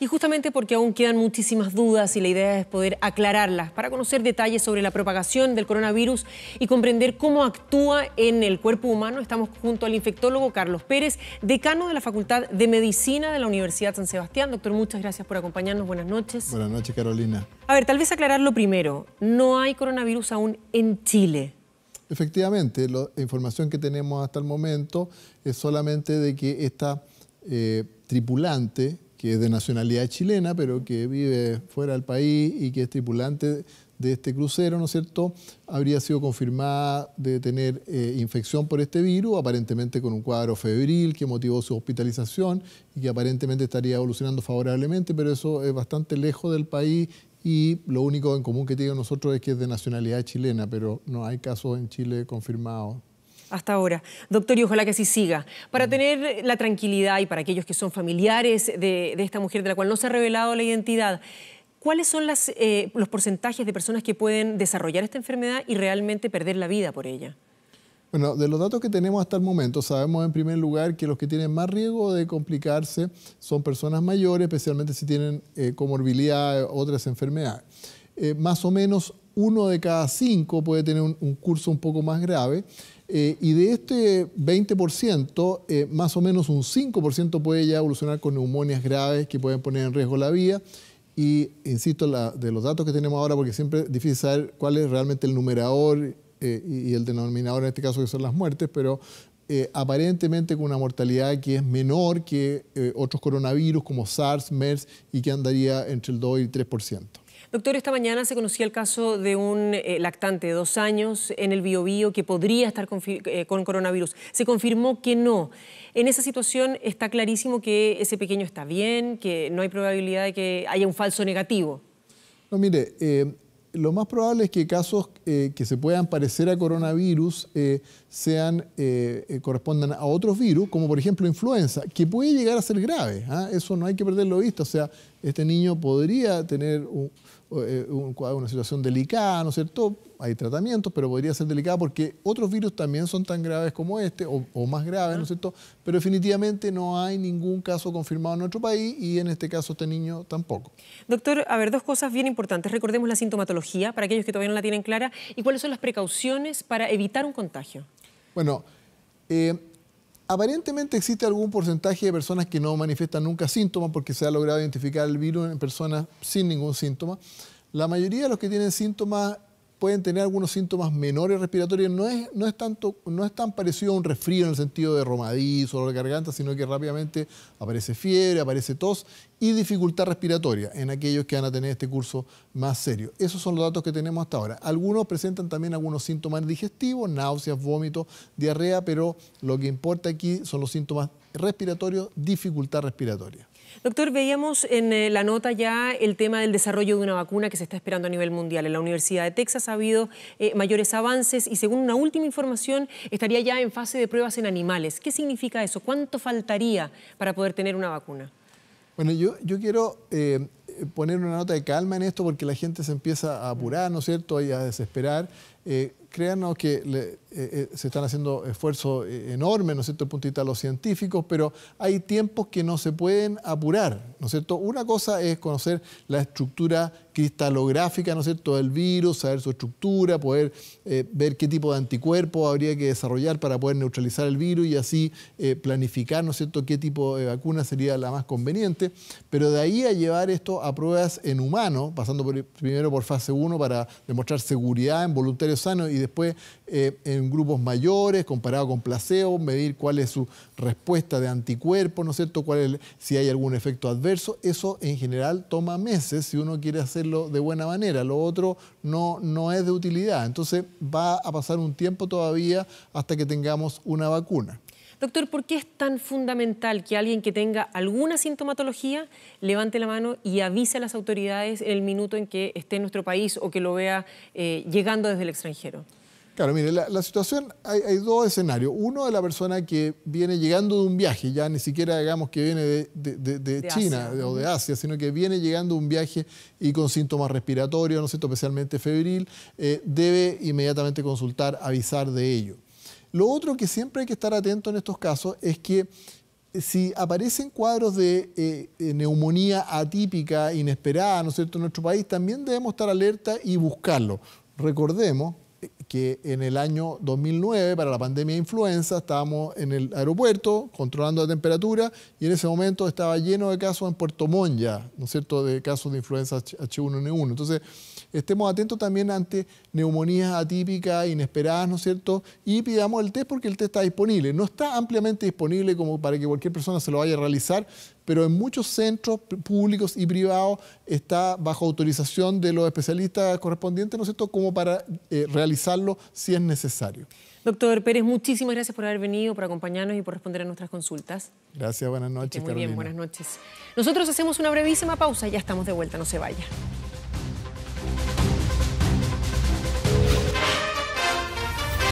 Y justamente porque aún quedan muchísimas dudas y la idea es poder aclararlas para conocer detalles sobre la propagación del coronavirus y comprender cómo actúa en el cuerpo humano, estamos junto al infectólogo Carlos Pérez, decano de la Facultad de Medicina de la Universidad San Sebastián. Doctor, muchas gracias por acompañarnos. Buenas noches. Buenas noches, Carolina. A ver, tal vez aclararlo primero. No hay coronavirus aún en Chile. Efectivamente, la información que tenemos hasta el momento es solamente de que esta eh, tripulante que es de nacionalidad chilena, pero que vive fuera del país y que es tripulante de este crucero, ¿no es cierto?, habría sido confirmada de tener eh, infección por este virus, aparentemente con un cuadro febril que motivó su hospitalización y que aparentemente estaría evolucionando favorablemente, pero eso es bastante lejos del país y lo único en común que tiene nosotros es que es de nacionalidad chilena, pero no hay casos en Chile confirmados hasta ahora. Doctor, y ojalá que así siga. Para mm. tener la tranquilidad y para aquellos que son familiares de, esta mujer de la cual no se ha revelado la identidad, ¿cuáles son eh, los porcentajes de personas que pueden desarrollar esta enfermedad y realmente perder la vida por ella? Bueno, de los datos que tenemos hasta el momento, sabemos en primer lugar que los que tienen más riesgo de complicarse son personas mayores, especialmente si tienen eh, comorbilidad o otras enfermedades. Eh, más o menos uno de cada cinco puede tener un, un curso un poco más grave eh, y de este 20%, eh, más o menos un 5% puede ya evolucionar con neumonias graves que pueden poner en riesgo la vida. Y, insisto, de los datos que tenemos ahora, porque siempre es difícil saber cuál es realmente el numerador eh, y, y, el denominador en este caso, que son las muertes, pero aparentemente con una mortalidad que es menor que otros coronavirus como SARS, MERS, y que andaría entre el 2 y el 3%. Doctor, esta mañana se conocía el caso de un eh, lactante de dos años en el biobío que podría estar eh, con, coronavirus. Se confirmó que no. En esa situación está clarísimo que ese pequeño está bien, que no hay probabilidad de que haya un falso negativo. No, mire, eh, lo más probable es que casos que se puedan parecer a coronavirus sean, correspondan a otros virus, como por ejemplo influenza, que puede llegar a ser grave. ¿ah? Eso no hay que perderlo visto. O sea, este niño podría tener un eh, una situación delicada, ¿no es cierto? Hay tratamientos, pero podría ser delicada porque otros virus también son tan graves como este o, más graves, ¿no es cierto? Pero definitivamente no hay ningún caso confirmado en nuestro país y en este caso este niño tampoco. Doctor, a ver, dos cosas bien importantes. Recordemos la sintomatología para aquellos que todavía no la tienen clara y cuáles son las precauciones para evitar un contagio. Bueno, eh, Aparentemente existe algún porcentaje de personas que no manifiestan nunca síntomas porque se ha logrado identificar el virus en personas sin ningún síntoma. La mayoría de los que tienen síntomas pueden tener algunos síntomas menores respiratorios. No es, no es, tanto, no es tan parecido a un resfrío en el sentido de romadizo o de garganta, sino que rápidamente aparece fiebre, aparece tos y dificultad respiratoria en aquellos que van a tener este curso más serio. Esos son los datos que tenemos hasta ahora. Algunos presentan también algunos síntomas digestivos, náuseas, vómitos, diarrea, pero lo que importa aquí son los síntomas respiratorio, dificultad respiratoria. Doctor, veíamos en eh, la nota ya el tema del desarrollo de una vacuna que se está esperando a nivel mundial. En la Universidad de Texas ha habido eh, mayores avances y según una última información estaría ya en fase de pruebas en animales. ¿Qué significa eso? ¿Cuánto faltaría para poder tener una vacuna? Bueno, yo, yo quiero eh, poner una nota de calma en esto porque la gente se empieza a apurar, ¿no es cierto?, y a desesperar créanos que eh, eh, se están haciendo esfuerzos eh, enormes, ¿no es cierto?, puntita los científicos, pero hay tiempos que no se pueden apurar, ¿no es cierto? Una cosa es conocer la estructura cristalográfica, ¿no es cierto?, del virus, saber su estructura, poder ver qué tipo de anticuerpo habría que desarrollar para poder neutralizar el virus y así planificar, ¿no es cierto?, qué tipo de vacuna sería la más conveniente, pero de ahí a llevar esto a pruebas en humanos, pasando primero por fase 1 para demostrar seguridad en voluntarios sanos y después eh, en grupos mayores, comparado con placebo, medir cuál es su respuesta de anticuerpo, ¿no es cierto? Cuál si hay algún efecto adverso. Eso en general toma meses si uno quiere hacerlo de buena manera. Lo otro no, no es de utilidad. Entonces va a pasar un tiempo todavía hasta que tengamos una vacuna. Doctor, ¿por qué es tan fundamental que alguien que tenga alguna sintomatología levante la mano y avise a las autoridades el minuto en que esté en nuestro país o que lo vea eh, llegando desde el extranjero? Claro, mire, la, situación, hay, dos escenarios. Uno de la persona que viene llegando de un viaje, ya ni siquiera digamos que viene de, China o de Asia, sino que viene llegando de un viaje y con síntomas respiratorios, ¿no especialmente febril, eh, debe inmediatamente consultar, avisar de ello. Lo otro que siempre hay que estar atento en estos casos es que si aparecen cuadros de eh, eh, neumonía atípica, inesperada, ¿no es cierto?, en nuestro país, también debemos estar alerta y buscarlo. Recordemos eh, que en el año 2009, para la pandemia de influenza, estábamos en el aeropuerto controlando la temperatura y en ese momento estaba lleno de casos en Puerto Montt ¿no es cierto?, de casos de influenza H1N1. Entonces, estemos atentos también ante neumonías atípicas, inesperadas, ¿no es cierto?, y pidamos el test porque el test está disponible. No está ampliamente disponible como para que cualquier persona se lo vaya a realizar, pero en muchos centros públicos y privados está bajo autorización de los especialistas correspondientes, ¿no es cierto?, como para eh, realizar si es necesario. Doctor Pérez, muchísimas gracias por haber venido, por acompañarnos y por responder a nuestras consultas. Gracias, buenas noches. Muy bien, buenas noches. Nosotros hacemos una brevísima pausa, y ya estamos de vuelta, no se vaya.